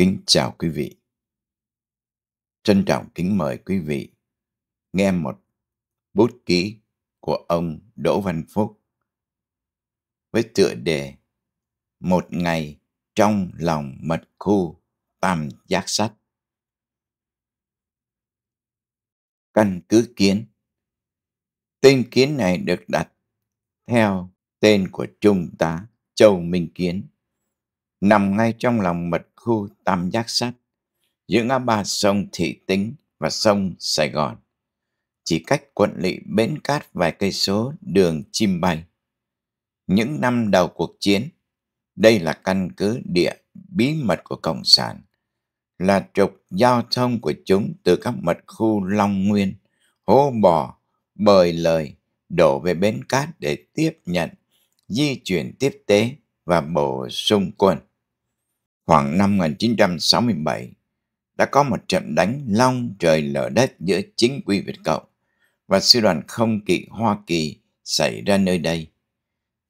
Kính chào quý vị. Trân trọng kính mời quý vị nghe một bút ký của ông Đỗ Văn Phúc với tựa đề Một ngày trong lòng mật khu tam giác sắt. Căn cứ kiến Tên kiến này được đặt theo tên của trung tá Châu Minh Kiến nằm ngay trong lòng mật khu tam giác sắt giữa ngã ba sông Thị Tính và sông Sài Gòn. Chỉ cách quận lỵ Bến Cát vài cây số đường chim bay. Những năm đầu cuộc chiến, đây là căn cứ địa bí mật của Cộng sản, là trục giao thông của chúng từ các mật khu Long Nguyên, Hố Bò, Bời Lời đổ về Bến Cát để tiếp nhận, di chuyển tiếp tế và bổ sung quân khoảng năm 1967, đã có một trận đánh long trời lở đất giữa chính quy Việt Cộng và sư đoàn không kỵ Hoa Kỳ xảy ra nơi đây.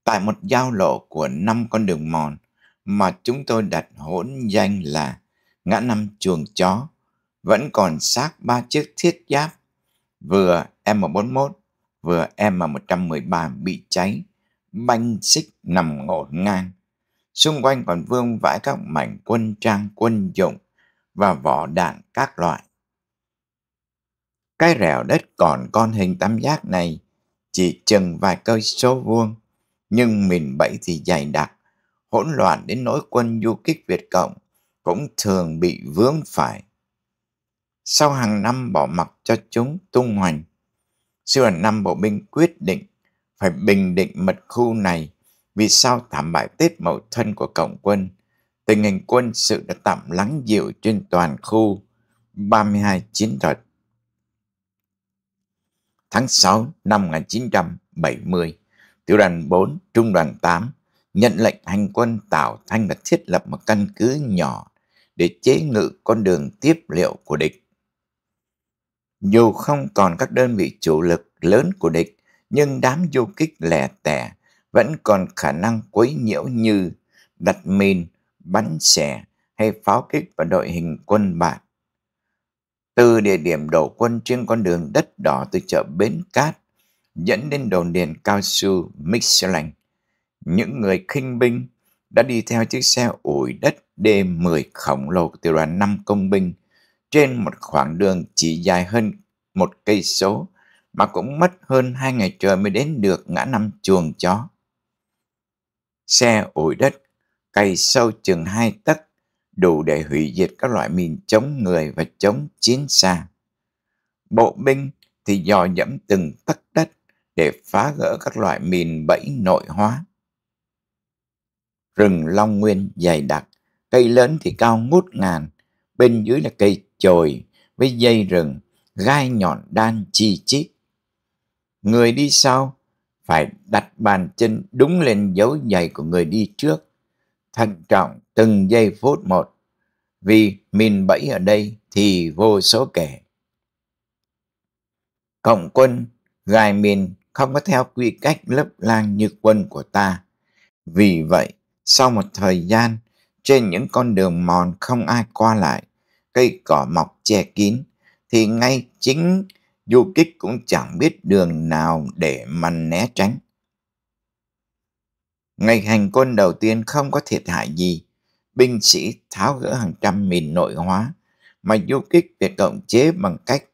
Tại một giao lộ của năm con đường mòn mà chúng tôi đặt hỗn danh là ngã năm chuồng chó, vẫn còn xác ba chiếc thiết giáp, vừa M41 vừa M113 bị cháy, banh xích nằm ngổn ngang xung quanh còn vương vãi các mảnh quân trang quân dụng và vỏ đạn các loại. Cái rẻo đất còn con hình tam giác này chỉ chừng vài cây số vuông, nhưng mình bẫy thì dày đặc, hỗn loạn đến nỗi quân du kích Việt Cộng cũng thường bị vướng phải. Sau hàng năm bỏ mặc cho chúng tung hoành, siêu đoàn năm bộ binh quyết định phải bình định mật khu này vì sau thảm bại Tết Mậu Thân của Cộng quân, tình hình quân sự đã tạm lắng dịu trên toàn khu 32 chiến thuật. Tháng 6 năm 1970, tiểu đoàn 4, trung đoàn 8 nhận lệnh hành quân Tào Thanh và thiết lập một căn cứ nhỏ để chế ngự con đường tiếp liệu của địch. Dù không còn các đơn vị chủ lực lớn của địch, nhưng đám du kích lẻ tẻ vẫn còn khả năng quấy nhiễu như đặt mìn, bắn xẻ hay pháo kích vào đội hình quân bạn. Từ địa điểm đổ quân trên con đường đất đỏ từ chợ Bến Cát dẫn đến đồn điền cao su michelin những người khinh binh đã đi theo chiếc xe ủi đất D10 khổng lồ của tiểu đoàn 5 công binh trên một khoảng đường chỉ dài hơn một cây số mà cũng mất hơn hai ngày trời mới đến được ngã năm chuồng chó xe ủi đất, cày sâu chừng hai tấc, đủ để hủy diệt các loại mìn chống người và chống chiến xa. Bộ binh thì dò dẫm từng tấc đất để phá gỡ các loại mìn bẫy nội hóa. Rừng Long Nguyên dày đặc, cây lớn thì cao ngút ngàn, bên dưới là cây chồi với dây rừng, gai nhọn đan chi chít. Người đi sau phải đặt bàn chân đúng lên dấu giày của người đi trước, thận trọng từng giây phút một, vì mình bẫy ở đây thì vô số kẻ Cộng quân, gài mìn không có theo quy cách lấp lang như quân của ta. Vì vậy, sau một thời gian, trên những con đường mòn không ai qua lại, cây cỏ mọc che kín, thì ngay chính du kích cũng chẳng biết đường nào để mà né tránh. Ngày hành quân đầu tiên không có thiệt hại gì, binh sĩ tháo gỡ hàng trăm mìn nội hóa, mà du kích về cộng chế bằng cách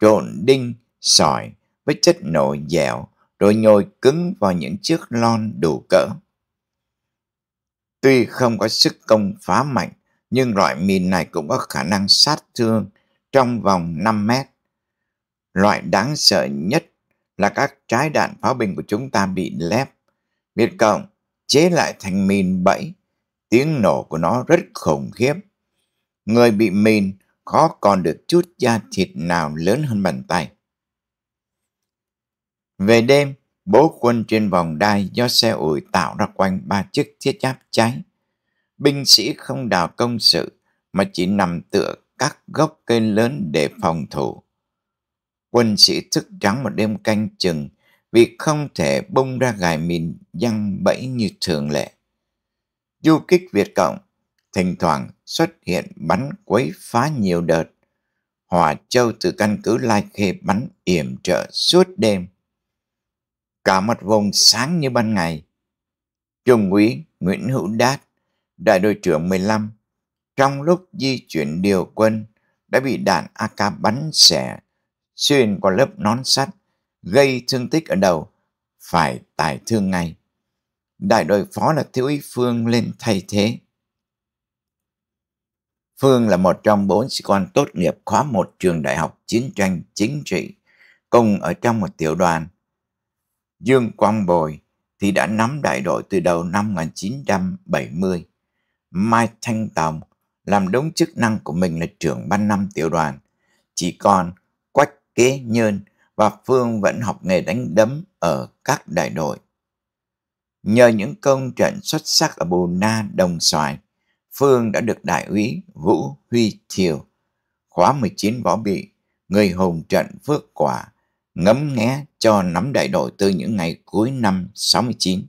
trộn đinh, sỏi với chất nổ dẻo rồi nhồi cứng vào những chiếc lon đủ cỡ. Tuy không có sức công phá mạnh, nhưng loại mìn này cũng có khả năng sát thương trong vòng 5 mét Loại đáng sợ nhất là các trái đạn pháo binh của chúng ta bị lép. Việt Cộng chế lại thành mìn bẫy, tiếng nổ của nó rất khủng khiếp. Người bị mìn khó còn được chút da thịt nào lớn hơn bàn tay. Về đêm, bố quân trên vòng đai do xe ủi tạo ra quanh ba chiếc thiết giáp cháy. Binh sĩ không đào công sự mà chỉ nằm tựa các gốc cây lớn để phòng thủ quân sĩ thức trắng một đêm canh chừng vì không thể bông ra gài mìn dăng bẫy như thường lệ. Du kích Việt Cộng thỉnh thoảng xuất hiện bắn quấy phá nhiều đợt. Hòa Châu từ căn cứ Lai Khê bắn yểm trợ suốt đêm. Cả một vùng sáng như ban ngày. Trung úy Nguyễn Hữu Đát, đại đội trưởng 15, trong lúc di chuyển điều quân đã bị đạn AK bắn xẻ xuyên qua lớp nón sắt, gây thương tích ở đầu, phải tải thương ngay. Đại đội phó là thiếu úy Phương lên thay thế. Phương là một trong bốn sĩ quan tốt nghiệp khóa một trường đại học chiến tranh chính trị, cùng ở trong một tiểu đoàn. Dương Quang Bồi thì đã nắm đại đội từ đầu năm 1970. Mai Thanh Tòng làm đúng chức năng của mình là trưởng ban năm tiểu đoàn. Chỉ còn kế nhơn và Phương vẫn học nghề đánh đấm ở các đại đội. Nhờ những công trận xuất sắc ở Bù Na, Đồng Xoài, Phương đã được đại úy Vũ Huy Thiều, khóa 19 võ bị, người hùng trận phước quả, ngấm nghé cho nắm đại đội từ những ngày cuối năm 69.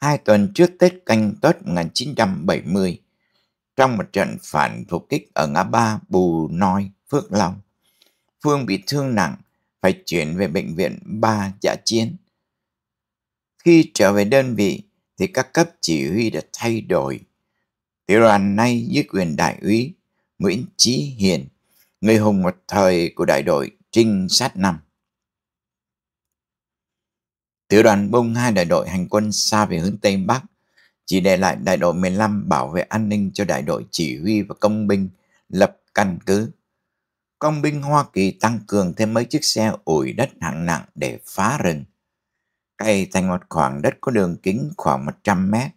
Hai tuần trước Tết canh Tuất 1970, trong một trận phản phục kích ở ngã ba Bù Noi, Phước Long, Phương bị thương nặng, phải chuyển về bệnh viện Ba Dạ Chiến. Khi trở về đơn vị thì các cấp chỉ huy đã thay đổi. Tiểu đoàn nay dưới quyền đại úy Nguyễn Chí Hiền, người hùng một thời của đại đội trinh sát năm. Tiểu đoàn bung hai đại đội hành quân xa về hướng Tây Bắc, chỉ để lại đại đội 15 bảo vệ an ninh cho đại đội chỉ huy và công binh lập căn cứ công binh Hoa Kỳ tăng cường thêm mấy chiếc xe ủi đất hạng nặng để phá rừng. Cây thành một khoảng đất có đường kính khoảng 100 mét.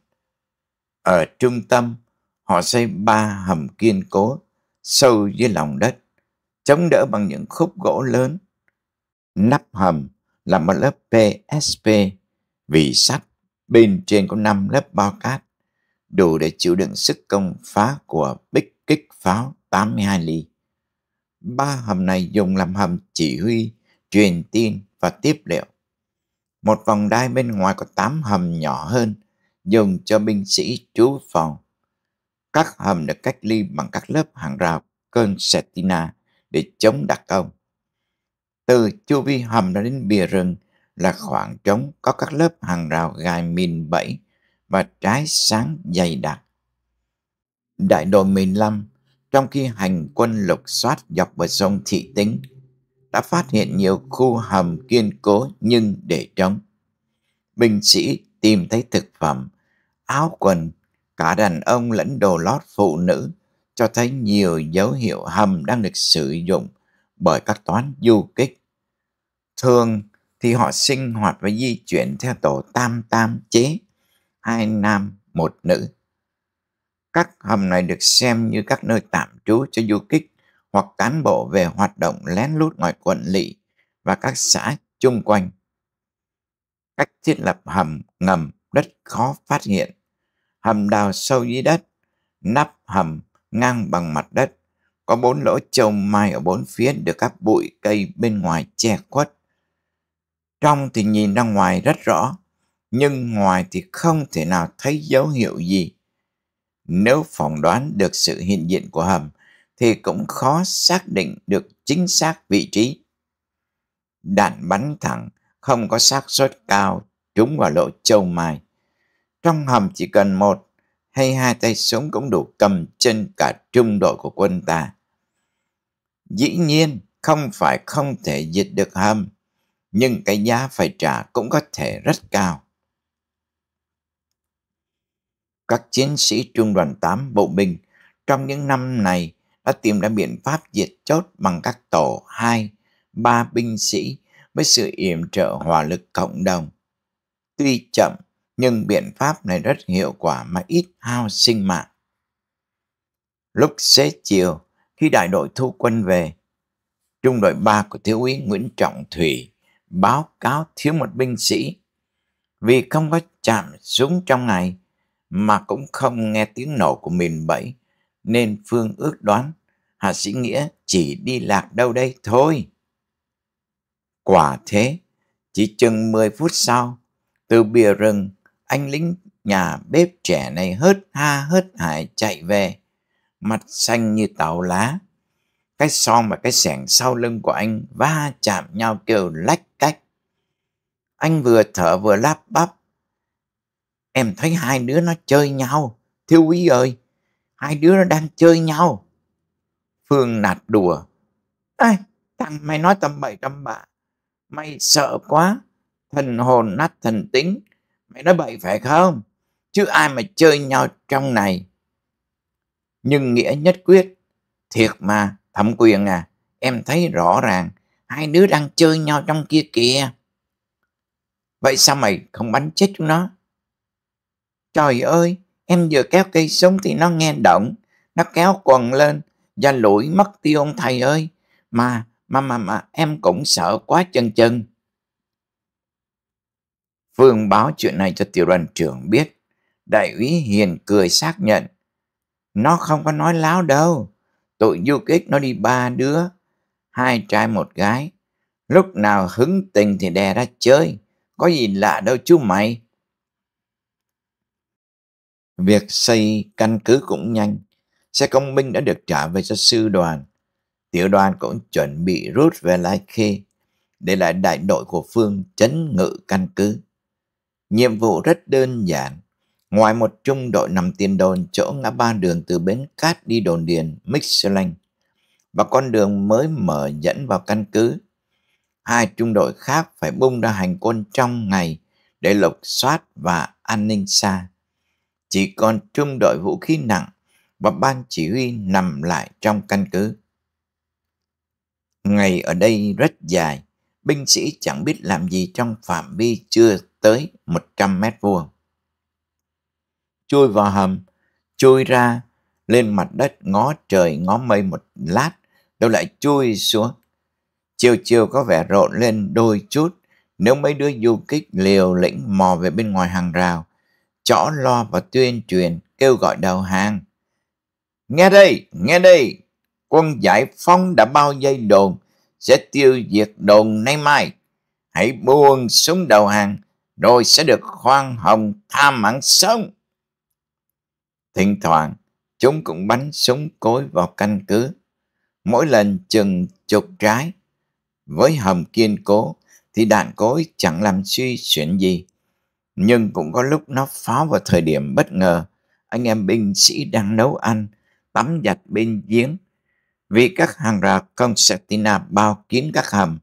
Ở trung tâm, họ xây ba hầm kiên cố, sâu dưới lòng đất, chống đỡ bằng những khúc gỗ lớn. Nắp hầm là một lớp PSP, vì sắt bên trên có 5 lớp bao cát, đủ để chịu đựng sức công phá của bích kích pháo 82 ly. Ba hầm này dùng làm hầm chỉ huy, truyền tin và tiếp liệu. Một vòng đai bên ngoài có tám hầm nhỏ hơn, dùng cho binh sĩ trú phòng. Các hầm được cách ly bằng các lớp hàng rào cơn Concertina để chống đặc công. Từ chu vi hầm ra đến bìa rừng là khoảng trống có các lớp hàng rào gài mìn bẫy và trái sáng dày đặc. Đại đội 15 trong khi hành quân lục soát dọc bờ sông Thị Tính, đã phát hiện nhiều khu hầm kiên cố nhưng để trống. Binh sĩ tìm thấy thực phẩm, áo quần, cả đàn ông lẫn đồ lót phụ nữ, cho thấy nhiều dấu hiệu hầm đang được sử dụng bởi các toán du kích. Thường thì họ sinh hoạt và di chuyển theo tổ tam tam chế, hai nam một nữ các hầm này được xem như các nơi tạm trú cho du kích hoặc cán bộ về hoạt động lén lút ngoài quận lỵ và các xã chung quanh. Cách thiết lập hầm ngầm rất khó phát hiện. Hầm đào sâu dưới đất, nắp hầm ngang bằng mặt đất, có bốn lỗ trâu mai ở bốn phía được các bụi cây bên ngoài che khuất. Trong thì nhìn ra ngoài rất rõ, nhưng ngoài thì không thể nào thấy dấu hiệu gì nếu phỏng đoán được sự hiện diện của hầm, thì cũng khó xác định được chính xác vị trí. Đạn bắn thẳng, không có xác suất cao trúng vào lỗ châu mai. Trong hầm chỉ cần một hay hai tay súng cũng đủ cầm chân cả trung đội của quân ta. Dĩ nhiên, không phải không thể diệt được hầm, nhưng cái giá phải trả cũng có thể rất cao các chiến sĩ trung đoàn 8 bộ binh trong những năm này đã tìm ra biện pháp diệt chốt bằng các tổ 2, 3 binh sĩ với sự yểm trợ hỏa lực cộng đồng. Tuy chậm, nhưng biện pháp này rất hiệu quả mà ít hao sinh mạng. Lúc xế chiều, khi đại đội thu quân về, trung đội 3 của thiếu úy Nguyễn Trọng Thủy báo cáo thiếu một binh sĩ. Vì không có chạm súng trong ngày, mà cũng không nghe tiếng nổ của mình bẫy, nên Phương ước đoán Hà Sĩ Nghĩa chỉ đi lạc đâu đây thôi. Quả thế, chỉ chừng 10 phút sau, từ bìa rừng, anh lính nhà bếp trẻ này hớt ha hớt hải chạy về, mặt xanh như tàu lá. Cái son và cái sẻng sau lưng của anh va chạm nhau kêu lách cách. Anh vừa thở vừa lắp bắp, Em thấy hai đứa nó chơi nhau. Thiếu quý ơi, hai đứa nó đang chơi nhau. Phương nạt đùa. Ê, thằng mày nói tầm bậy tầm bạ. Mày sợ quá. Thần hồn nát thần tính. Mày nói bậy phải không? Chứ ai mà chơi nhau trong này. Nhưng Nghĩa nhất quyết. Thiệt mà, thẩm quyền à. Em thấy rõ ràng. Hai đứa đang chơi nhau trong kia kìa. Vậy sao mày không bắn chết chúng nó? Trời ơi, em vừa kéo cây súng thì nó nghe động, nó kéo quần lên, và lũi mất tiêu ông thầy ơi. Mà, mà mà mà em cũng sợ quá chân chân. Phương báo chuyện này cho tiểu đoàn trưởng biết. Đại úy Hiền cười xác nhận. Nó không có nói láo đâu. Tụi du kích nó đi ba đứa. Hai trai một gái. Lúc nào hứng tình thì đè ra chơi. Có gì lạ đâu chú mày. Việc xây căn cứ cũng nhanh. Xe công binh đã được trả về cho sư đoàn. Tiểu đoàn cũng chuẩn bị rút về Lai Khê để lại đại đội của Phương chấn ngự căn cứ. Nhiệm vụ rất đơn giản. Ngoài một trung đội nằm tiền đồn chỗ ngã ba đường từ bến cát đi đồn điền Mixlanh và con đường mới mở dẫn vào căn cứ. Hai trung đội khác phải bung ra hành quân trong ngày để lục soát và an ninh xa chỉ còn trung đội vũ khí nặng và ban chỉ huy nằm lại trong căn cứ. Ngày ở đây rất dài, binh sĩ chẳng biết làm gì trong phạm vi chưa tới 100 mét vuông. Chui vào hầm, chui ra, lên mặt đất ngó trời ngó mây một lát, rồi lại chui xuống. Chiều chiều có vẻ rộn lên đôi chút nếu mấy đứa du kích liều lĩnh mò về bên ngoài hàng rào chõ lo và tuyên truyền kêu gọi đầu hàng. Nghe đây, nghe đây, quân giải phóng đã bao dây đồn, sẽ tiêu diệt đồn nay mai. Hãy buông súng đầu hàng, rồi sẽ được khoan hồng tha mạng sống. Thỉnh thoảng, chúng cũng bắn súng cối vào căn cứ, mỗi lần chừng chục trái. Với hầm kiên cố, thì đạn cối chẳng làm suy chuyển gì nhưng cũng có lúc nó phá vào thời điểm bất ngờ. Anh em binh sĩ đang nấu ăn, tắm giặt bên giếng. Vì các hàng rào Constantina bao kín các hầm,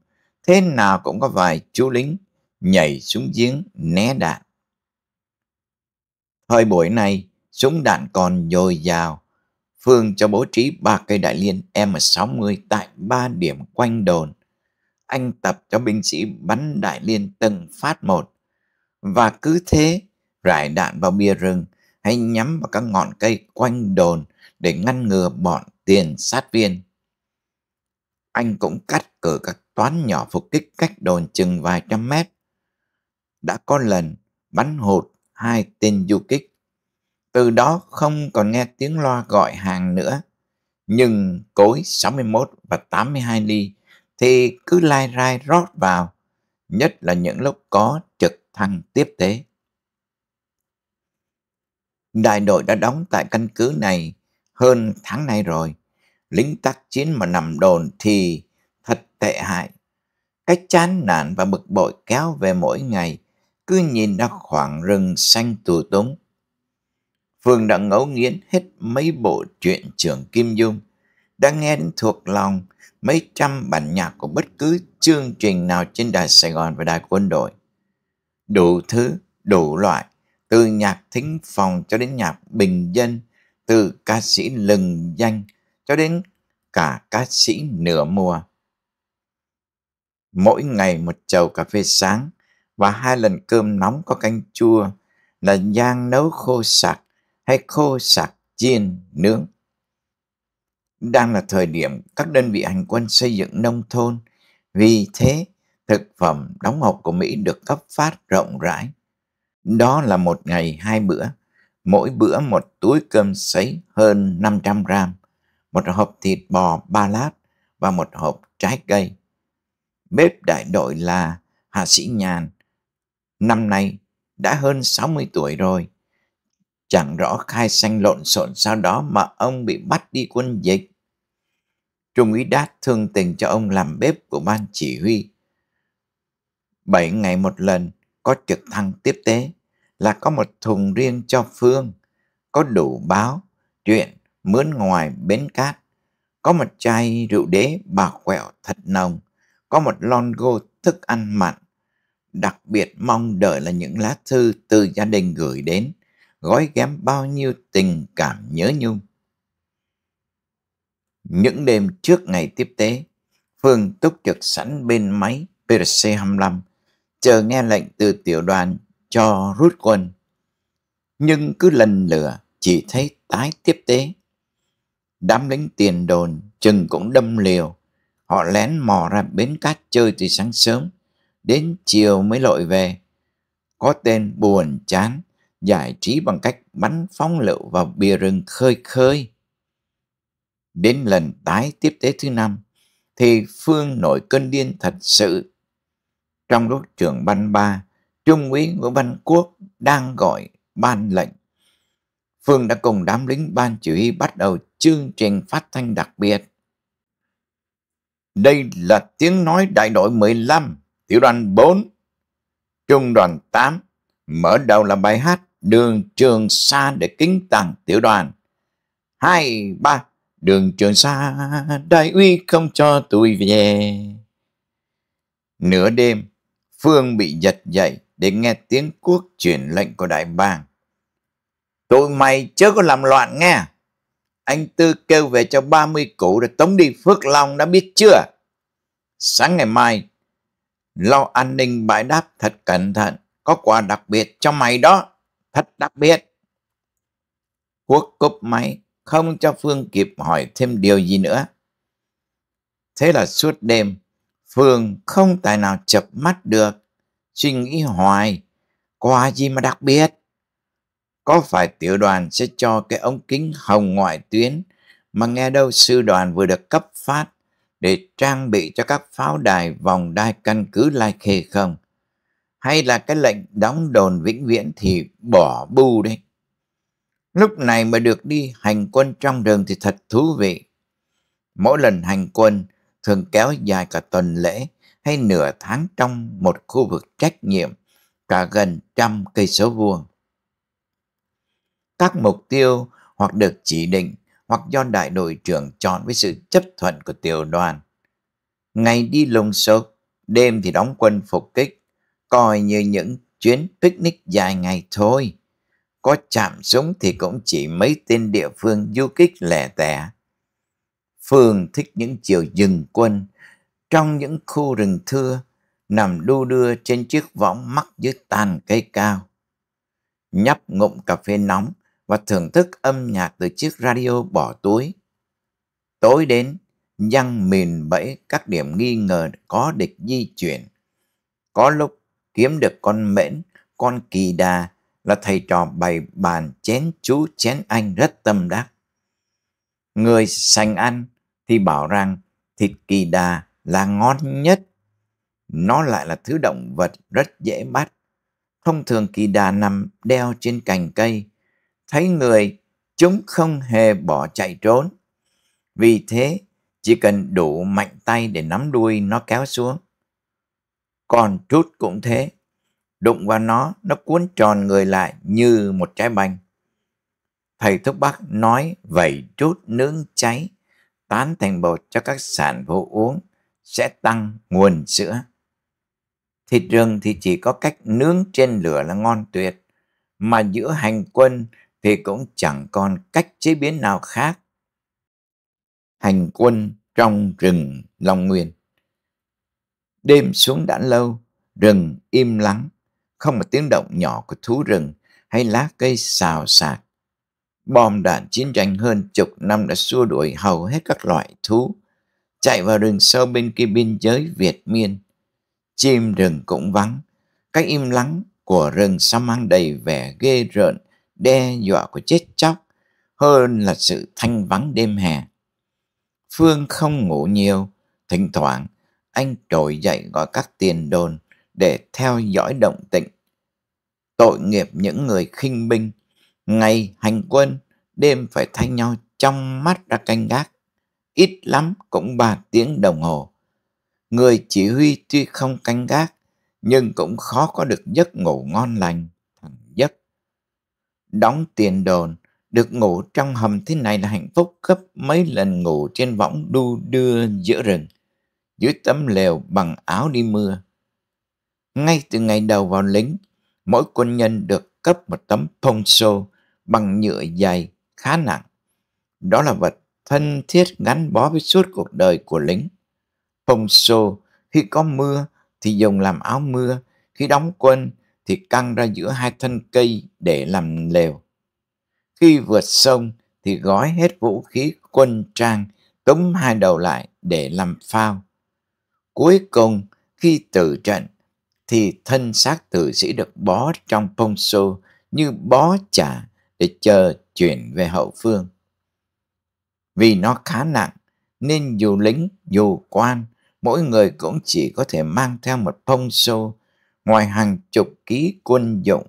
thế nào cũng có vài chú lính nhảy xuống giếng né đạn. Thời buổi này, súng đạn còn dồi dào. Phương cho bố trí ba cây đại liên M60 tại ba điểm quanh đồn. Anh tập cho binh sĩ bắn đại liên từng phát một và cứ thế rải đạn vào bia rừng hay nhắm vào các ngọn cây quanh đồn để ngăn ngừa bọn tiền sát viên. Anh cũng cắt cử các toán nhỏ phục kích cách đồn chừng vài trăm mét. Đã có lần bắn hụt hai tên du kích. Từ đó không còn nghe tiếng loa gọi hàng nữa. Nhưng cối 61 và 82 ly thì cứ lai rai rót vào, nhất là những lúc có trực thăng tiếp tế. Đại đội đã đóng tại căn cứ này hơn tháng nay rồi. Lính tác chiến mà nằm đồn thì thật tệ hại. Cách chán nản và bực bội kéo về mỗi ngày, cứ nhìn ra khoảng rừng xanh tù túng. Phương đã ngấu nghiến hết mấy bộ truyện trường Kim Dung, đã nghe đến thuộc lòng mấy trăm bản nhạc của bất cứ chương trình nào trên đài Sài Gòn và đài quân đội đủ thứ, đủ loại, từ nhạc thính phòng cho đến nhạc bình dân, từ ca sĩ lừng danh cho đến cả ca sĩ nửa mùa. Mỗi ngày một chầu cà phê sáng và hai lần cơm nóng có canh chua là giang nấu khô sạc hay khô sạc chiên nướng. Đang là thời điểm các đơn vị hành quân xây dựng nông thôn, vì thế thực phẩm đóng hộp của Mỹ được cấp phát rộng rãi. Đó là một ngày hai bữa, mỗi bữa một túi cơm sấy hơn 500 gram, một hộp thịt bò ba lát và một hộp trái cây. Bếp đại đội là Hạ Sĩ Nhàn. Năm nay đã hơn 60 tuổi rồi. Chẳng rõ khai xanh lộn xộn sau đó mà ông bị bắt đi quân dịch. Trung úy Đát thương tình cho ông làm bếp của ban chỉ huy 7 ngày một lần có trực thăng tiếp tế là có một thùng riêng cho Phương, có đủ báo, chuyện, mướn ngoài bến cát, có một chai rượu đế bà quẹo thật nồng, có một lon gô thức ăn mặn, đặc biệt mong đợi là những lá thư từ gia đình gửi đến, gói ghém bao nhiêu tình cảm nhớ nhung. Những đêm trước ngày tiếp tế, Phương túc trực sẵn bên máy PRC-25 chờ nghe lệnh từ tiểu đoàn cho rút quân. Nhưng cứ lần lửa chỉ thấy tái tiếp tế. Đám lính tiền đồn chừng cũng đâm liều. Họ lén mò ra bến cát chơi từ sáng sớm, đến chiều mới lội về. Có tên buồn chán, giải trí bằng cách bắn phóng lựu vào bìa rừng khơi khơi. Đến lần tái tiếp tế thứ năm, thì Phương nổi cơn điên thật sự trong lúc trưởng ban ba, Trung úy Nguyễn Văn Quốc đang gọi ban lệnh. Phương đã cùng đám lính ban chỉ huy bắt đầu chương trình phát thanh đặc biệt. Đây là tiếng nói đại đội 15, tiểu đoàn 4, trung đoàn 8. Mở đầu là bài hát Đường Trường Sa để kính tặng tiểu đoàn. 2, 3, Đường Trường Sa, đại uy không cho tôi về. Nửa đêm, Phương bị giật dậy để nghe tiếng quốc truyền lệnh của đại bàng. Tụi mày chưa có làm loạn nghe. Anh Tư kêu về cho 30 cụ rồi tống đi Phước Long đã biết chưa? Sáng ngày mai, lo an ninh bãi đáp thật cẩn thận. Có quà đặc biệt cho mày đó. Thật đặc biệt. Quốc cúp máy, không cho Phương kịp hỏi thêm điều gì nữa. Thế là suốt đêm, Phương không tài nào chập mắt được suy nghĩ hoài, quà gì mà đặc biệt? Có phải tiểu đoàn sẽ cho cái ống kính hồng ngoại tuyến mà nghe đâu sư đoàn vừa được cấp phát để trang bị cho các pháo đài vòng đai căn cứ Lai Khê không? Hay là cái lệnh đóng đồn vĩnh viễn thì bỏ bu đấy? Lúc này mà được đi hành quân trong rừng thì thật thú vị. Mỗi lần hành quân thường kéo dài cả tuần lễ hay nửa tháng trong một khu vực trách nhiệm cả gần trăm cây số vuông. Các mục tiêu hoặc được chỉ định hoặc do đại đội trưởng chọn với sự chấp thuận của tiểu đoàn. Ngày đi lùng sục, đêm thì đóng quân phục kích, coi như những chuyến picnic dài ngày thôi. Có chạm súng thì cũng chỉ mấy tên địa phương du kích lẻ tẻ. Phương thích những chiều dừng quân, trong những khu rừng thưa nằm đu đưa trên chiếc võng mắc dưới tàn cây cao. Nhấp ngụm cà phê nóng và thưởng thức âm nhạc từ chiếc radio bỏ túi. Tối đến, nhăn mìn bẫy các điểm nghi ngờ có địch di chuyển. Có lúc kiếm được con mễn, con kỳ đà là thầy trò bày bàn chén chú chén anh rất tâm đắc. Người sành ăn thì bảo rằng thịt kỳ đà là ngon nhất. Nó lại là thứ động vật rất dễ bắt. Thông thường kỳ đà nằm đeo trên cành cây. Thấy người, chúng không hề bỏ chạy trốn. Vì thế, chỉ cần đủ mạnh tay để nắm đuôi nó kéo xuống. Còn trút cũng thế. Đụng vào nó, nó cuốn tròn người lại như một trái banh. Thầy Thúc Bắc nói vẩy trút nướng cháy, tán thành bột cho các sản phụ uống sẽ tăng nguồn sữa. Thịt rừng thì chỉ có cách nướng trên lửa là ngon tuyệt, mà giữa hành quân thì cũng chẳng còn cách chế biến nào khác. Hành quân trong rừng Long Nguyên Đêm xuống đã lâu, rừng im lắng, không một tiếng động nhỏ của thú rừng hay lá cây xào xạc. Bom đạn chiến tranh hơn chục năm đã xua đuổi hầu hết các loại thú, chạy vào rừng sâu bên kia biên giới Việt Miên. Chim rừng cũng vắng, cái im lắng của rừng sao mang đầy vẻ ghê rợn, đe dọa của chết chóc, hơn là sự thanh vắng đêm hè. Phương không ngủ nhiều, thỉnh thoảng anh trồi dậy gọi các tiền đồn để theo dõi động tĩnh. Tội nghiệp những người khinh binh, ngày hành quân, đêm phải thay nhau trong mắt ra canh gác ít lắm cũng ba tiếng đồng hồ. Người chỉ huy tuy không canh gác, nhưng cũng khó có được giấc ngủ ngon lành, Thằng giấc. Đóng tiền đồn, được ngủ trong hầm thế này là hạnh phúc gấp mấy lần ngủ trên võng đu đưa giữa rừng, dưới tấm lều bằng áo đi mưa. Ngay từ ngày đầu vào lính, mỗi quân nhân được cấp một tấm phong sô bằng nhựa dày khá nặng. Đó là vật thân thiết gắn bó với suốt cuộc đời của lính. Phong Sô khi có mưa thì dùng làm áo mưa, khi đóng quân thì căng ra giữa hai thân cây để làm lều. Khi vượt sông thì gói hết vũ khí quân trang, túm hai đầu lại để làm phao. Cuối cùng khi tử trận thì thân xác tử sĩ được bó trong phong xô như bó chả để chờ chuyển về hậu phương. Vì nó khá nặng, nên dù lính, dù quan, mỗi người cũng chỉ có thể mang theo một phong xô, ngoài hàng chục ký quân dụng,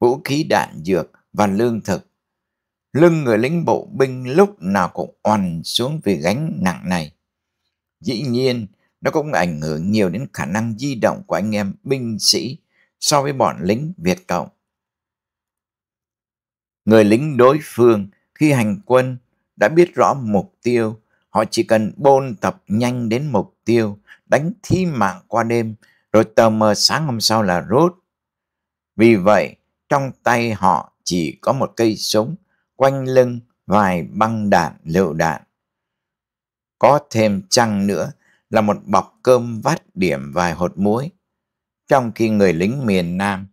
vũ khí đạn dược và lương thực. Lưng người lính bộ binh lúc nào cũng oằn xuống vì gánh nặng này. Dĩ nhiên, nó cũng ảnh hưởng nhiều đến khả năng di động của anh em binh sĩ so với bọn lính Việt Cộng. Người lính đối phương khi hành quân đã biết rõ mục tiêu, họ chỉ cần bôn tập nhanh đến mục tiêu, đánh thi mạng qua đêm, rồi tờ mờ sáng hôm sau là rút. Vì vậy, trong tay họ chỉ có một cây súng, quanh lưng vài băng đạn lựu đạn. Có thêm chăng nữa là một bọc cơm vắt điểm vài hột muối. Trong khi người lính miền Nam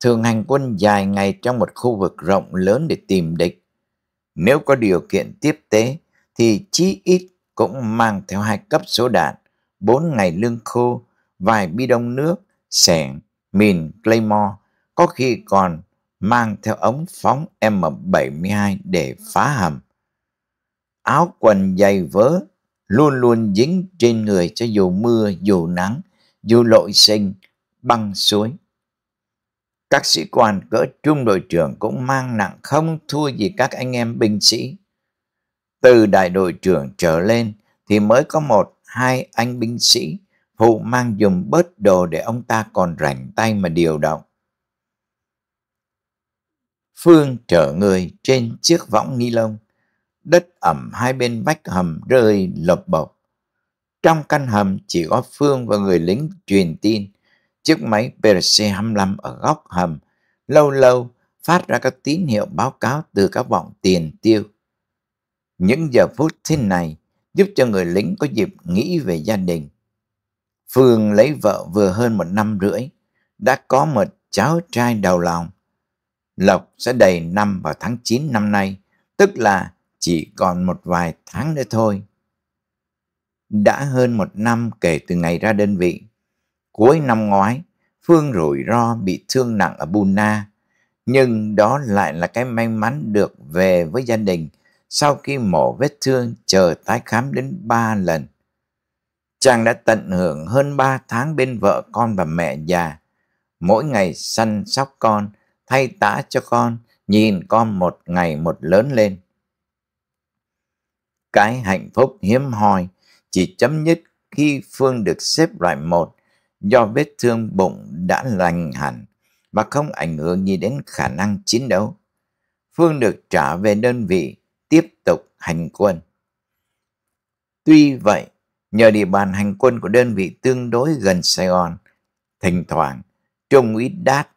thường hành quân dài ngày trong một khu vực rộng lớn để tìm địch, nếu có điều kiện tiếp tế thì chí ít cũng mang theo hai cấp số đạn, bốn ngày lương khô, vài bi đông nước, sẻng, mìn, claymore, có khi còn mang theo ống phóng M72 để phá hầm. Áo quần dày vớ luôn luôn dính trên người cho dù mưa, dù nắng, dù lội sinh, băng suối. Các sĩ quan cỡ trung đội trưởng cũng mang nặng không thua gì các anh em binh sĩ. Từ đại đội trưởng trở lên thì mới có một, hai anh binh sĩ phụ mang dùm bớt đồ để ông ta còn rảnh tay mà điều động. Phương chở người trên chiếc võng ni lông, đất ẩm hai bên vách hầm rơi lộp bộp. Trong căn hầm chỉ có Phương và người lính truyền tin, Chiếc máy PRC-25 ở góc hầm lâu lâu phát ra các tín hiệu báo cáo từ các bọn tiền tiêu. Những giờ phút thế này giúp cho người lính có dịp nghĩ về gia đình. Phương lấy vợ vừa hơn một năm rưỡi, đã có một cháu trai đầu lòng. Lộc sẽ đầy năm vào tháng 9 năm nay, tức là chỉ còn một vài tháng nữa thôi. Đã hơn một năm kể từ ngày ra đơn vị, Cuối năm ngoái, Phương rủi ro bị thương nặng ở Buna, nhưng đó lại là cái may mắn được về với gia đình sau khi mổ vết thương chờ tái khám đến 3 lần. Chàng đã tận hưởng hơn 3 tháng bên vợ con và mẹ già, mỗi ngày săn sóc con, thay tã cho con, nhìn con một ngày một lớn lên. Cái hạnh phúc hiếm hoi chỉ chấm dứt khi Phương được xếp loại một do vết thương bụng đã lành hẳn và không ảnh hưởng gì đến khả năng chiến đấu. Phương được trả về đơn vị tiếp tục hành quân. Tuy vậy, nhờ địa bàn hành quân của đơn vị tương đối gần Sài Gòn, thỉnh thoảng Trung úy Đát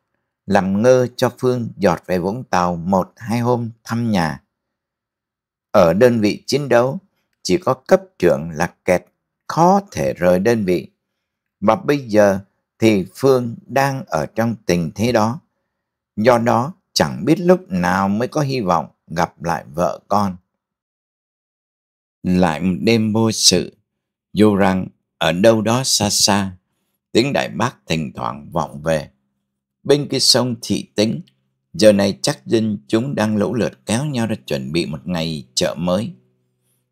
làm ngơ cho Phương dọt về Vũng Tàu một hai hôm thăm nhà. Ở đơn vị chiến đấu, chỉ có cấp trưởng là kẹt khó thể rời đơn vị và bây giờ thì Phương đang ở trong tình thế đó. Do đó chẳng biết lúc nào mới có hy vọng gặp lại vợ con. Lại một đêm vô sự, dù rằng ở đâu đó xa xa, tiếng Đại Bác thỉnh thoảng vọng về. Bên kia sông Thị Tính, giờ này chắc dân chúng đang lũ lượt kéo nhau ra chuẩn bị một ngày chợ mới.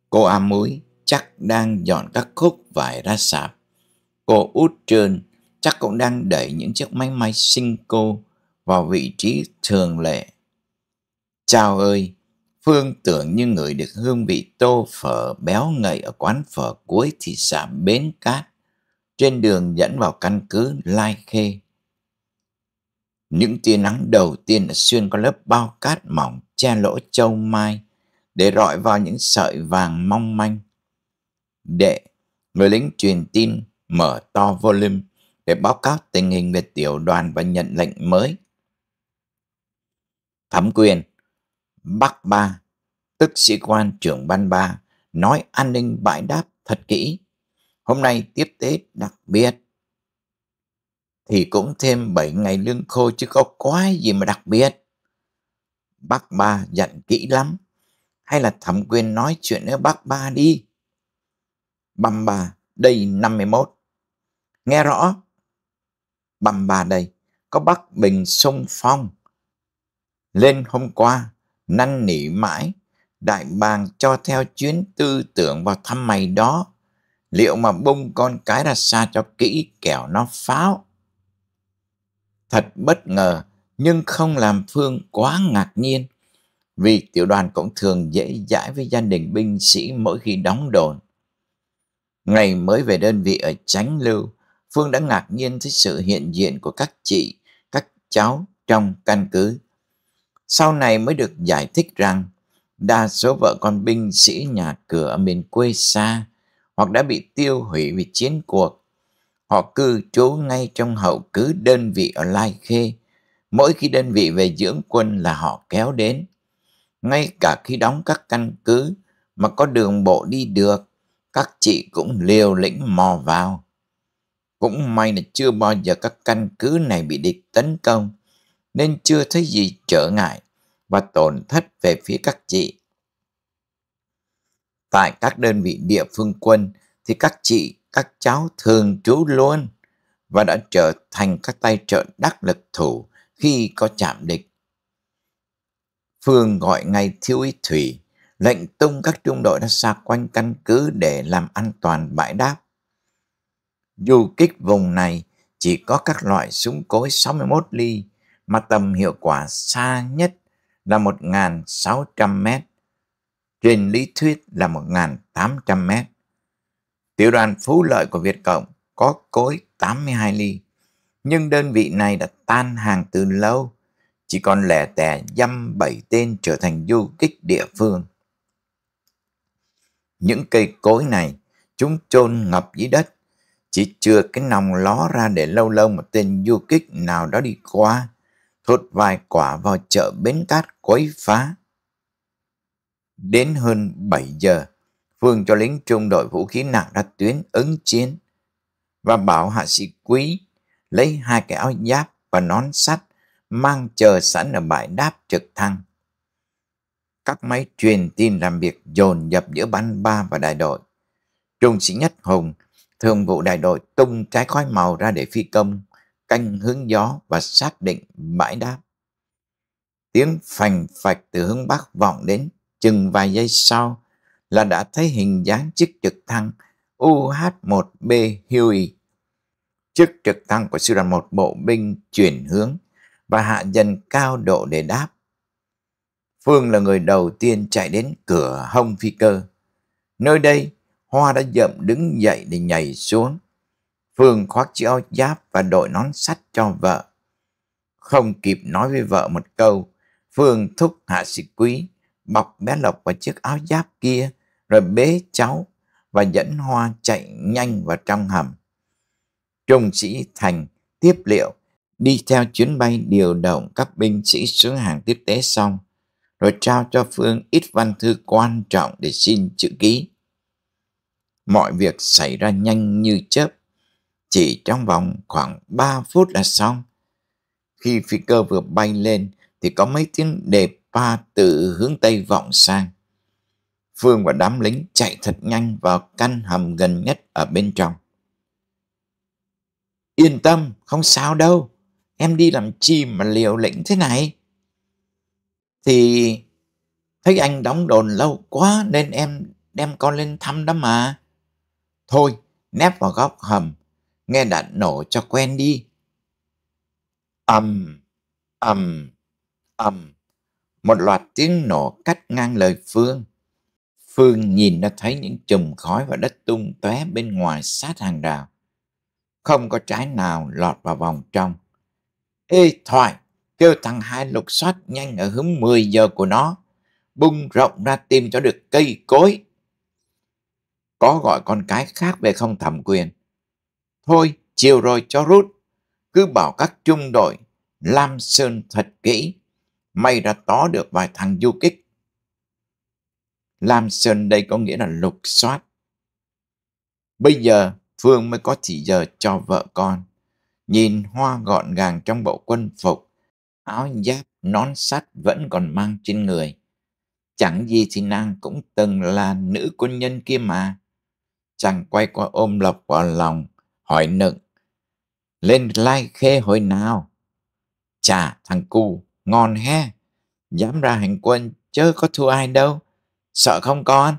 Cô A Muối chắc đang dọn các khúc vải ra sạp Cô út trơn chắc cũng đang đẩy những chiếc máy may sinh cô vào vị trí thường lệ. Chào ơi! Phương tưởng như người được hương vị tô phở béo ngậy ở quán phở cuối thị xã Bến Cát, trên đường dẫn vào căn cứ Lai Khê. Những tia nắng đầu tiên đã xuyên qua lớp bao cát mỏng che lỗ châu mai để rọi vào những sợi vàng mong manh. Đệ, người lính truyền tin mở to volume để báo cáo tình hình về tiểu đoàn và nhận lệnh mới. Thẩm quyền Bắc Ba, tức sĩ quan trưởng ban ba, nói an ninh bãi đáp thật kỹ. Hôm nay tiếp tế đặc biệt. Thì cũng thêm 7 ngày lương khô chứ có quái gì mà đặc biệt. Bác ba dặn kỹ lắm. Hay là thẩm quyền nói chuyện với bác ba đi. Băm ba, đây 51 nghe rõ bầm bà đây có bắc bình sông phong lên hôm qua năn nỉ mãi đại bàng cho theo chuyến tư tưởng vào thăm mày đó liệu mà bung con cái ra xa cho kỹ kẻo nó pháo thật bất ngờ nhưng không làm phương quá ngạc nhiên vì tiểu đoàn cũng thường dễ dãi với gia đình binh sĩ mỗi khi đóng đồn ngày mới về đơn vị ở chánh lưu Phương đã ngạc nhiên thấy sự hiện diện của các chị, các cháu trong căn cứ. Sau này mới được giải thích rằng đa số vợ con binh sĩ nhà cửa ở miền quê xa hoặc đã bị tiêu hủy vì chiến cuộc. Họ cư trú ngay trong hậu cứ đơn vị ở Lai Khê. Mỗi khi đơn vị về dưỡng quân là họ kéo đến. Ngay cả khi đóng các căn cứ mà có đường bộ đi được, các chị cũng liều lĩnh mò vào. Cũng may là chưa bao giờ các căn cứ này bị địch tấn công, nên chưa thấy gì trở ngại và tổn thất về phía các chị. Tại các đơn vị địa phương quân thì các chị, các cháu thường trú luôn và đã trở thành các tay trợ đắc lực thủ khi có chạm địch. Phương gọi ngay thiếu úy Thủy, lệnh tung các trung đội đã xa quanh căn cứ để làm an toàn bãi đáp. Du kích vùng này chỉ có các loại súng cối 61 ly mà tầm hiệu quả xa nhất là 1.600 mét, trên lý thuyết là 1.800 mét. Tiểu đoàn phú lợi của Việt Cộng có cối 82 ly, nhưng đơn vị này đã tan hàng từ lâu, chỉ còn lẻ tẻ dăm bảy tên trở thành du kích địa phương. Những cây cối này chúng chôn ngập dưới đất, chỉ chưa cái nòng ló ra để lâu lâu một tên du kích nào đó đi qua, thốt vài quả vào chợ bến cát quấy phá. Đến hơn 7 giờ, Phương cho lính trung đội vũ khí nặng ra tuyến ứng chiến và bảo hạ sĩ quý lấy hai cái áo giáp và nón sắt mang chờ sẵn ở bãi đáp trực thăng. Các máy truyền tin làm việc dồn dập giữa ban ba và đại đội. Trung sĩ nhất Hùng Thường vụ đại đội tung trái khói màu ra để phi công, canh hướng gió và xác định bãi đáp. Tiếng phành phạch từ hướng bắc vọng đến chừng vài giây sau là đã thấy hình dáng chiếc trực thăng UH-1B Huey. Chiếc trực thăng của sư đoàn một bộ binh chuyển hướng và hạ dần cao độ để đáp. Phương là người đầu tiên chạy đến cửa hông phi cơ. Nơi đây Hoa đã dậm đứng dậy để nhảy xuống. Phương khoác chiếc áo giáp và đội nón sắt cho vợ. Không kịp nói với vợ một câu, Phương thúc hạ sĩ quý, bọc bé Lộc vào chiếc áo giáp kia, rồi bế cháu và dẫn Hoa chạy nhanh vào trong hầm. Trung sĩ Thành tiếp liệu, đi theo chuyến bay điều động các binh sĩ xuống hàng tiếp tế xong, rồi trao cho Phương ít văn thư quan trọng để xin chữ ký mọi việc xảy ra nhanh như chớp. Chỉ trong vòng khoảng 3 phút là xong. Khi phi cơ vừa bay lên thì có mấy tiếng đề pa từ hướng Tây vọng sang. Phương và đám lính chạy thật nhanh vào căn hầm gần nhất ở bên trong. Yên tâm, không sao đâu. Em đi làm chi mà liều lĩnh thế này? Thì thấy anh đóng đồn lâu quá nên em đem con lên thăm đó mà. Thôi, nép vào góc hầm, nghe đạn nổ cho quen đi. ầm, ầm, ầm. Một loạt tiếng nổ cắt ngang lời Phương. Phương nhìn nó thấy những chùm khói và đất tung tóe bên ngoài sát hàng rào. Không có trái nào lọt vào vòng trong. Ê Thoại, kêu thằng hai lục soát nhanh ở hướng 10 giờ của nó. Bung rộng ra tìm cho được cây cối có gọi con cái khác về không thẩm quyền. Thôi, chiều rồi cho rút, cứ bảo các trung đội lam sơn thật kỹ, may đã tó được vài thằng du kích. Lam sơn đây có nghĩa là lục soát. Bây giờ Phương mới có chỉ giờ cho vợ con. Nhìn Hoa gọn gàng trong bộ quân phục, áo giáp nón sắt vẫn còn mang trên người. Chẳng gì thì nàng cũng từng là nữ quân nhân kia mà chàng quay qua ôm Lộc vào lòng, hỏi nựng. Lên lai khê hồi nào? Chà, thằng cu, ngon he. Dám ra hành quân, chớ có thua ai đâu. Sợ không con?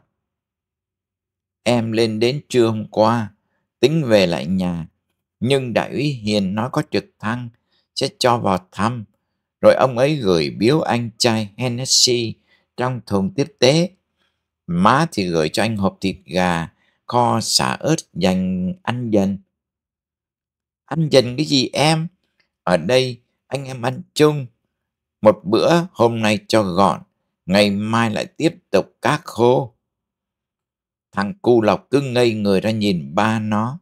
Em lên đến trưa hôm qua, tính về lại nhà. Nhưng đại úy Hiền nói có trực thăng, sẽ cho vào thăm. Rồi ông ấy gửi biếu anh trai Hennessy trong thùng tiếp tế. Má thì gửi cho anh hộp thịt gà, kho xả ớt dành anh dành anh dành cái gì em ở đây anh em ăn chung một bữa hôm nay cho gọn ngày mai lại tiếp tục các khô thằng cu lộc cứ ngây người ra nhìn ba nó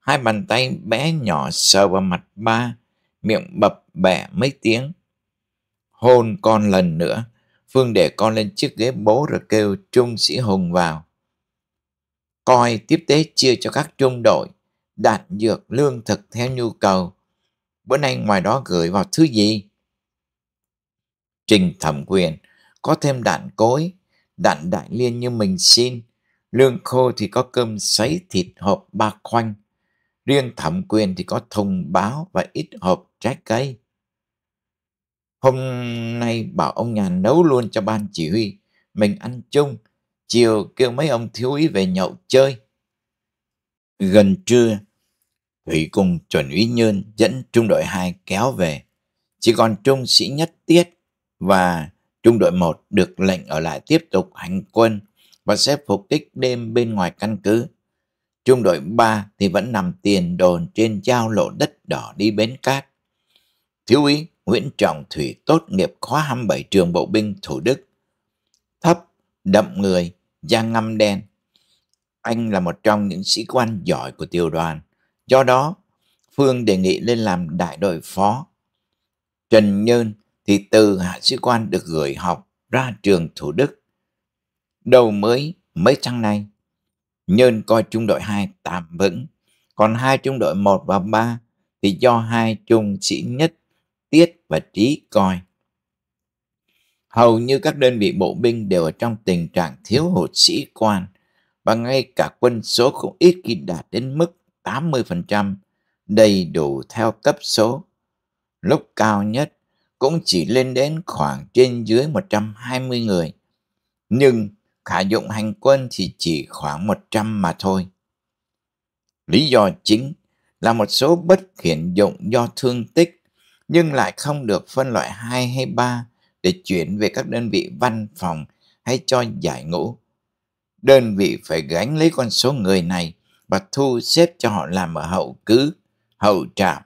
hai bàn tay bé nhỏ sờ vào mặt ba miệng bập bẹ mấy tiếng hôn con lần nữa phương để con lên chiếc ghế bố rồi kêu trung sĩ hùng vào coi tiếp tế chia cho các trung đội, đạn dược lương thực theo nhu cầu. Bữa nay ngoài đó gửi vào thứ gì? Trình thẩm quyền, có thêm đạn cối, đạn đại liên như mình xin, lương khô thì có cơm sấy thịt hộp ba khoanh, riêng thẩm quyền thì có thùng báo và ít hộp trái cây. Hôm nay bảo ông nhà nấu luôn cho ban chỉ huy, mình ăn chung, chiều kêu mấy ông thiếu úy về nhậu chơi. Gần trưa, Thủy cùng chuẩn úy Nhơn dẫn trung đội 2 kéo về. Chỉ còn trung sĩ nhất tiết và trung đội 1 được lệnh ở lại tiếp tục hành quân và sẽ phục kích đêm bên ngoài căn cứ. Trung đội 3 thì vẫn nằm tiền đồn trên giao lộ đất đỏ đi bến cát. Thiếu úy Nguyễn Trọng Thủy tốt nghiệp khóa 27 trường bộ binh Thủ Đức. Thấp, đậm người, da ngăm đen. Anh là một trong những sĩ quan giỏi của tiểu đoàn. Do đó, Phương đề nghị lên làm đại đội phó. Trần Nhơn thì từ hạ sĩ quan được gửi học ra trường Thủ Đức. Đầu mới mấy tháng nay, Nhơn coi trung đội 2 tạm vững, còn hai trung đội 1 và 3 thì do hai trung sĩ nhất Tiết và Trí coi. Hầu như các đơn vị bộ binh đều ở trong tình trạng thiếu hụt sĩ quan và ngay cả quân số cũng ít khi đạt đến mức 80% đầy đủ theo cấp số. Lúc cao nhất cũng chỉ lên đến khoảng trên dưới 120 người. Nhưng khả dụng hành quân thì chỉ khoảng 100 mà thôi. Lý do chính là một số bất khiển dụng do thương tích nhưng lại không được phân loại 2 hay 3 để chuyển về các đơn vị văn phòng hay cho giải ngũ. Đơn vị phải gánh lấy con số người này và thu xếp cho họ làm ở hậu cứ, hậu trạm.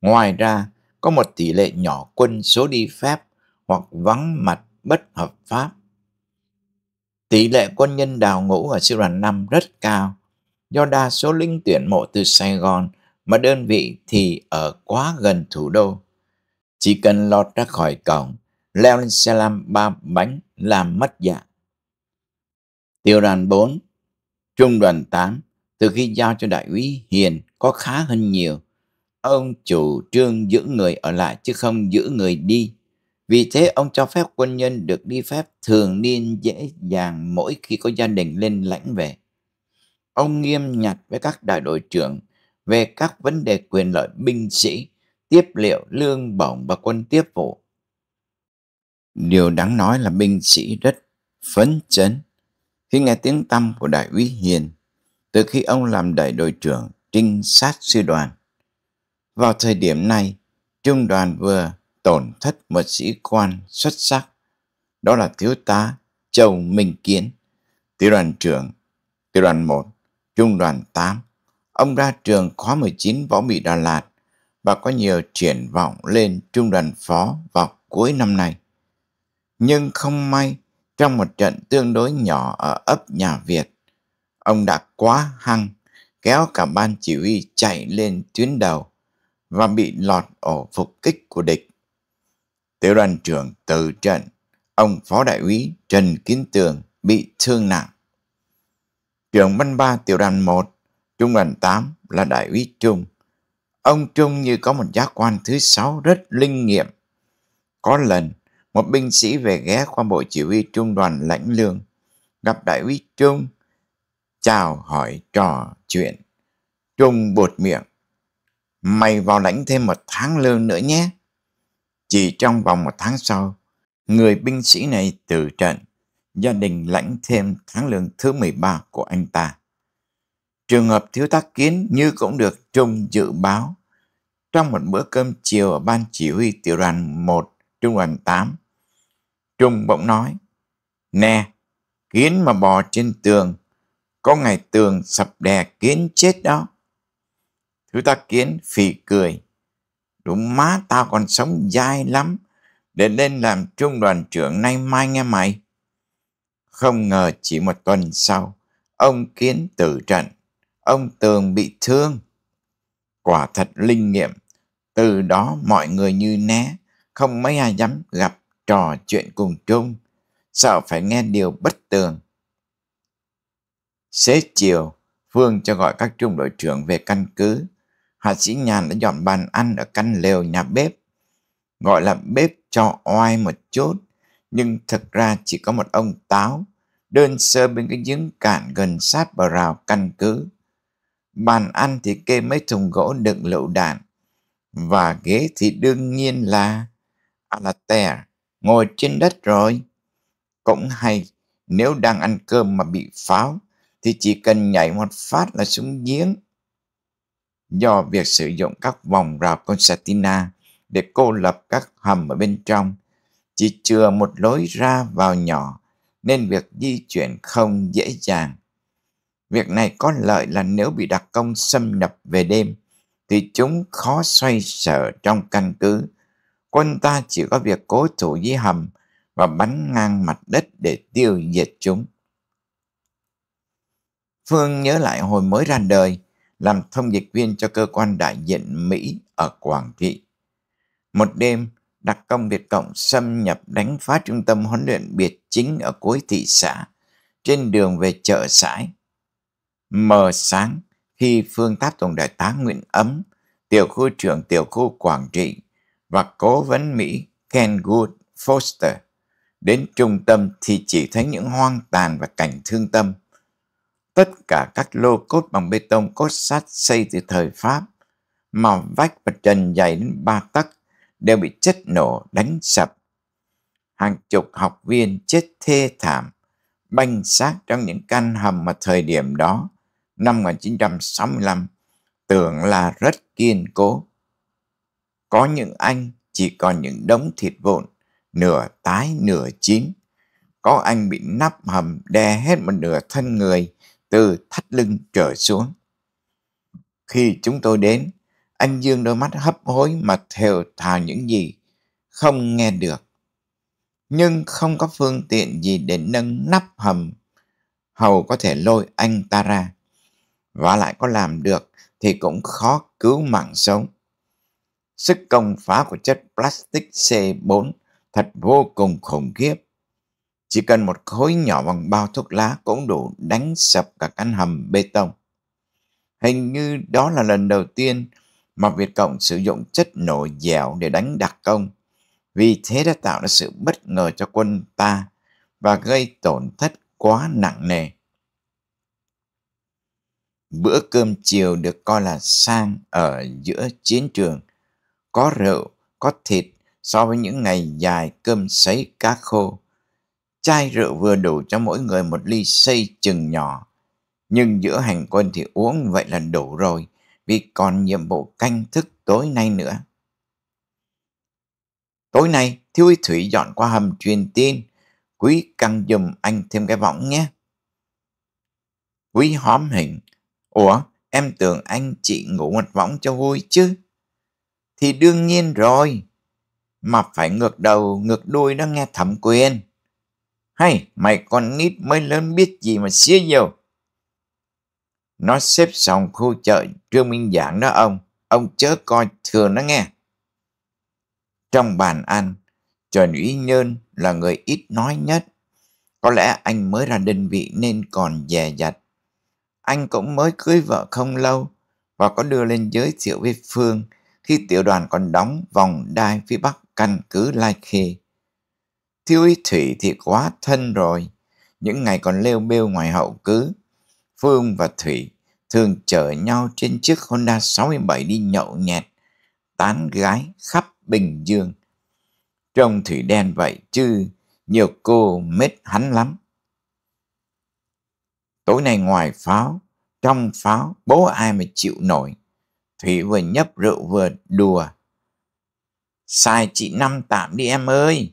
Ngoài ra, có một tỷ lệ nhỏ quân số đi phép hoặc vắng mặt bất hợp pháp. Tỷ lệ quân nhân đào ngũ ở sư đoàn 5 rất cao, do đa số lính tuyển mộ từ Sài Gòn mà đơn vị thì ở quá gần thủ đô. Chỉ cần lọt ra khỏi cổng leo lên xe lam ba bánh làm mất dạng Tiểu đoàn 4, trung đoàn 8, từ khi giao cho đại úy Hiền có khá hơn nhiều. Ông chủ trương giữ người ở lại chứ không giữ người đi. Vì thế ông cho phép quân nhân được đi phép thường niên dễ dàng mỗi khi có gia đình lên lãnh về. Ông nghiêm nhặt với các đại đội trưởng về các vấn đề quyền lợi binh sĩ, tiếp liệu lương bổng và quân tiếp vụ Điều đáng nói là binh sĩ rất phấn chấn khi nghe tiếng tăm của đại úy Hiền từ khi ông làm đại đội trưởng trinh sát sư đoàn. Vào thời điểm này, trung đoàn vừa tổn thất một sĩ quan xuất sắc, đó là thiếu tá Châu Minh Kiến, tiểu đoàn trưởng, tiểu đoàn 1, trung đoàn 8. Ông ra trường khóa 19 võ bị Đà Lạt và có nhiều triển vọng lên trung đoàn phó vào cuối năm nay. Nhưng không may, trong một trận tương đối nhỏ ở ấp nhà Việt, ông đã quá hăng, kéo cả ban chỉ huy chạy lên tuyến đầu và bị lọt ổ phục kích của địch. Tiểu đoàn trưởng từ trận, ông phó đại úy Trần Kiến Tường bị thương nặng. Trưởng ban ba tiểu đoàn một trung đoàn tám là đại úy Trung. Ông Trung như có một giác quan thứ sáu rất linh nghiệm. Có lần một binh sĩ về ghé qua bộ chỉ huy trung đoàn lãnh lương, gặp đại úy Trung, chào hỏi trò chuyện. Trung buột miệng, mày vào lãnh thêm một tháng lương nữa nhé. Chỉ trong vòng một tháng sau, người binh sĩ này từ trận, gia đình lãnh thêm tháng lương thứ 13 của anh ta. Trường hợp thiếu tác kiến như cũng được Trung dự báo. Trong một bữa cơm chiều ở ban chỉ huy tiểu đoàn 1, trung đoàn 8, Trung bỗng nói, Nè, kiến mà bò trên tường, có ngày tường sập đè kiến chết đó. Thứ ta kiến phì cười, đúng má tao còn sống dai lắm, để lên làm trung đoàn trưởng nay mai nghe mày. Không ngờ chỉ một tuần sau, ông kiến tử trận, ông tường bị thương. Quả thật linh nghiệm, từ đó mọi người như né, không mấy ai dám gặp trò chuyện cùng Trung, sợ phải nghe điều bất tường. Xế chiều, Phương cho gọi các trung đội trưởng về căn cứ. Hạ sĩ Nhàn đã dọn bàn ăn ở căn lều nhà bếp. Gọi là bếp cho oai một chút, nhưng thật ra chỉ có một ông táo, đơn sơ bên cái giếng cạn gần sát bờ rào căn cứ. Bàn ăn thì kê mấy thùng gỗ đựng lựu đạn, và ghế thì đương nhiên là Alater à ngồi trên đất rồi. Cũng hay, nếu đang ăn cơm mà bị pháo, thì chỉ cần nhảy một phát là xuống giếng. Do việc sử dụng các vòng rào concertina để cô lập các hầm ở bên trong, chỉ chừa một lối ra vào nhỏ, nên việc di chuyển không dễ dàng. Việc này có lợi là nếu bị đặc công xâm nhập về đêm, thì chúng khó xoay sở trong căn cứ quân ta chỉ có việc cố thủ dưới hầm và bắn ngang mặt đất để tiêu diệt chúng. Phương nhớ lại hồi mới ra đời, làm thông dịch viên cho cơ quan đại diện Mỹ ở Quảng Trị. Một đêm, đặc công Việt Cộng xâm nhập đánh phá trung tâm huấn luyện biệt chính ở cuối thị xã, trên đường về chợ sải. Mờ sáng, khi Phương Táp Tổng Đại tá Nguyễn Ấm, tiểu khu trưởng tiểu khu Quảng Trị và cố vấn Mỹ Kenwood Foster đến trung tâm thì chỉ thấy những hoang tàn và cảnh thương tâm. Tất cả các lô cốt bằng bê tông cốt sắt xây từ thời Pháp, mà vách và trần dày đến ba tấc đều bị chất nổ đánh sập. Hàng chục học viên chết thê thảm, banh xác trong những căn hầm mà thời điểm đó, năm 1965, tưởng là rất kiên cố. Có những anh chỉ còn những đống thịt vụn, nửa tái nửa chín. Có anh bị nắp hầm đè hết một nửa thân người từ thắt lưng trở xuống. Khi chúng tôi đến, anh Dương đôi mắt hấp hối mà thều thào những gì, không nghe được. Nhưng không có phương tiện gì để nâng nắp hầm, hầu có thể lôi anh ta ra. Và lại có làm được thì cũng khó cứu mạng sống. Sức công phá của chất plastic C4 thật vô cùng khủng khiếp. Chỉ cần một khối nhỏ bằng bao thuốc lá cũng đủ đánh sập cả căn hầm bê tông. Hình như đó là lần đầu tiên mà Việt Cộng sử dụng chất nổ dẻo để đánh đặc công. Vì thế đã tạo ra sự bất ngờ cho quân ta và gây tổn thất quá nặng nề. Bữa cơm chiều được coi là sang ở giữa chiến trường có rượu, có thịt so với những ngày dài cơm sấy cá khô. Chai rượu vừa đủ cho mỗi người một ly xây chừng nhỏ. Nhưng giữa hành quân thì uống vậy là đủ rồi vì còn nhiệm vụ canh thức tối nay nữa. Tối nay, Thiếu Thủy dọn qua hầm truyền tin. Quý căng dùm anh thêm cái võng nhé. Quý hóm hình. Ủa, em tưởng anh chị ngủ một võng cho vui chứ? thì đương nhiên rồi mà phải ngược đầu ngược đuôi nó nghe thẩm quyền hay mày con nít mới lớn biết gì mà xía nhiều nó xếp xong khu chợ trương minh giảng đó ông ông chớ coi thường nó nghe trong bàn ăn trần úy nhơn là người ít nói nhất có lẽ anh mới ra đơn vị nên còn dè dặt anh cũng mới cưới vợ không lâu và có đưa lên giới thiệu với phương khi tiểu đoàn còn đóng vòng đai phía bắc căn cứ Lai Khê. Thiếu úy Thủy thì quá thân rồi, những ngày còn lêu bêu ngoài hậu cứ. Phương và Thủy thường chở nhau trên chiếc Honda 67 đi nhậu nhẹt, tán gái khắp Bình Dương. Trông Thủy đen vậy chứ, nhiều cô mết hắn lắm. Tối nay ngoài pháo, trong pháo, bố ai mà chịu nổi. Thủy vừa nhấp rượu vừa đùa. Sai chị năm tạm đi em ơi.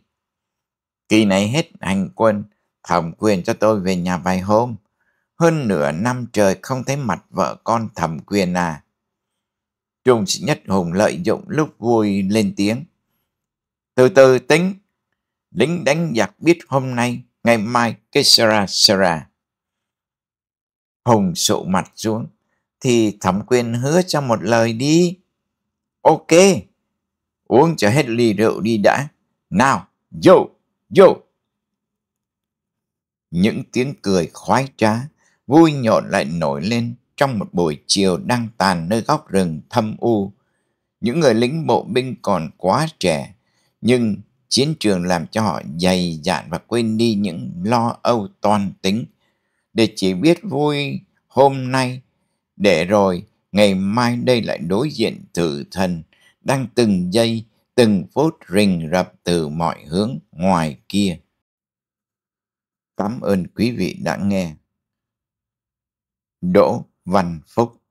Kỳ này hết hành quân, thẩm quyền cho tôi về nhà vài hôm. Hơn nửa năm trời không thấy mặt vợ con thẩm quyền à. Trung sĩ Nhất Hùng lợi dụng lúc vui lên tiếng. Từ từ tính, lính đánh giặc biết hôm nay, ngày mai cái sera sera. Hùng sụ mặt xuống, thì thẩm quyền hứa cho một lời đi. Ok, uống cho hết ly rượu đi đã. Nào, yo, yo. Những tiếng cười khoái trá, vui nhộn lại nổi lên trong một buổi chiều đang tàn nơi góc rừng thâm u. Những người lính bộ binh còn quá trẻ, nhưng chiến trường làm cho họ dày dạn và quên đi những lo âu toàn tính, để chỉ biết vui hôm nay để rồi ngày mai đây lại đối diện tử thần đang từng giây từng phút rình rập từ mọi hướng ngoài kia. Cảm ơn quý vị đã nghe. Đỗ Văn Phúc